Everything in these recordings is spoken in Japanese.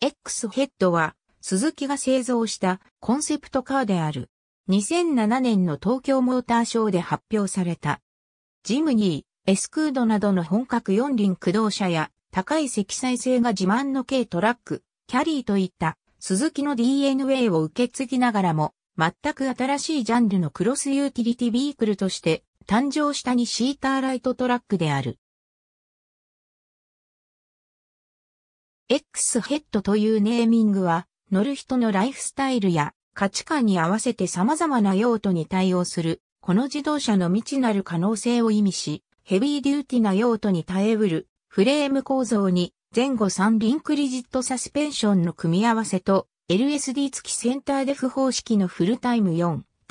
X ヘッドは、鈴木が製造したコンセプトカーである。2007年の東京モーターショーで発表された。ジムニー、エスクードなどの本格四輪駆動車や高い積載性が自慢の軽トラック、キャリーといった鈴木の DNA を受け継ぎながらも全く新しいジャンルのクロスユーティリティビークルとして誕生した2シーターライトトラックである。X ヘッドというネーミングは、乗る人のライフスタイルや価値観に合わせて様々な用途に対応する、この自動車の未知なる可能性を意味し、ヘビーデューティな用途に耐えうるフレーム構造に前後3輪クリジットサスペンションの組み合わせと LSD 付きセンターデフ方式のフルタイム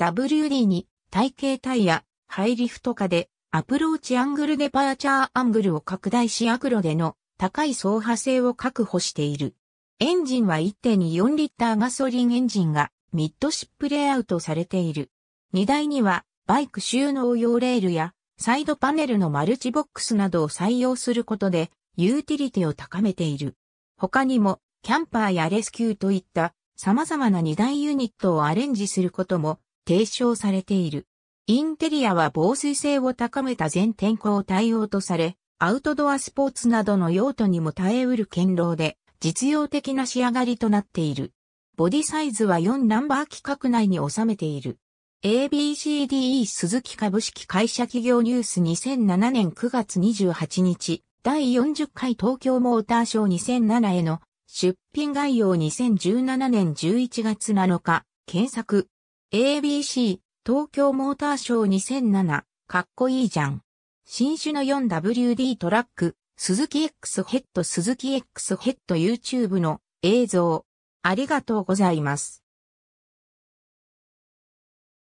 4WD に体型タイヤ、ハイリフト化でアプローチアングルデパーチャーアングルを拡大しアクロでの高い走破性を確保している。エンジンは1.4リッターガソリンエンジンがミッドシップレイアウトされている。荷台にはバイク収納用レールやサイドパネルのマルチボックスなどを採用することでユーティリティを高めている。他にもキャンパーやレスキューといった様々な荷台ユニットをアレンジすることも提唱されている。インテリアは防水性を高めた全天候対応とされ、アウトドアスポーツなどの用途にも耐えうる堅牢で、実用的な仕上がりとなっている。ボディサイズは4ナンバー規格内に収めている。ABCDE 鈴木株式会社企業ニュース2007年9月28日、第40回東京モーターショー2007への出品概要2017年11月7日、検索。ABC、東京モーターショー2007、かっこいいじゃん。新種の 4WD トラック、鈴木 X ヘッド鈴木 X ヘッド YouTube の映像。ありがとうございます。